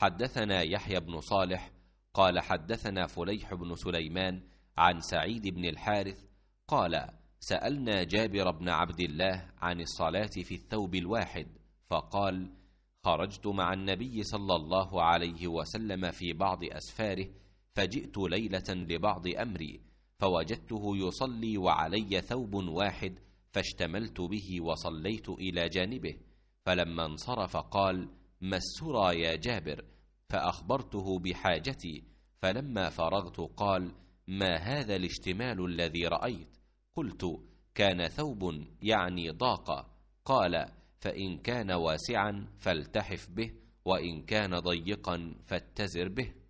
حدثنا يحيى بن صالح قال حدثنا فليح بن سليمان عن سعيد بن الحارث قال سالنا جابر بن عبد الله عن الصلاه في الثوب الواحد فقال خرجت مع النبي صلى الله عليه وسلم في بعض اسفاره فجئت ليله لبعض امري فوجدته يصلي وعلي ثوب واحد فاشتملت به وصليت الى جانبه فلما انصرف قال ما السرى يا جابر فاخبرته بحاجتي فلما فرغت قال ما هذا الاشتمال الذي رايت قلت كان ثوب يعني ضاق قال فان كان واسعا فالتحف به وان كان ضيقا فاتزر به